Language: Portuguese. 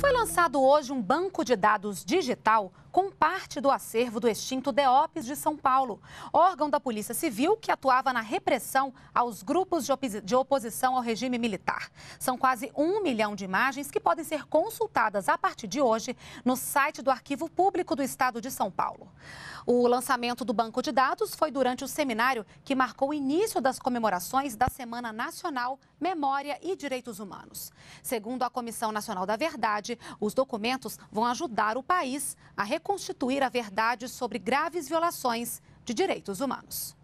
Foi lançado hoje um banco de dados digital com parte do acervo do extinto DEOPS de São Paulo, órgão da Polícia Civil que atuava na repressão aos grupos de oposição ao regime militar. São quase um milhão de imagens que podem ser consultadas a partir de hoje no site do Arquivo Público do Estado de São Paulo. O lançamento do banco de dados foi durante o seminário que marcou o início das comemorações da Semana Nacional Memória e Direitos Humanos. Segundo a Comissão Nacional da Verdade, verdade, os documentos vão ajudar o país a reconstituir a verdade sobre graves violações de direitos humanos.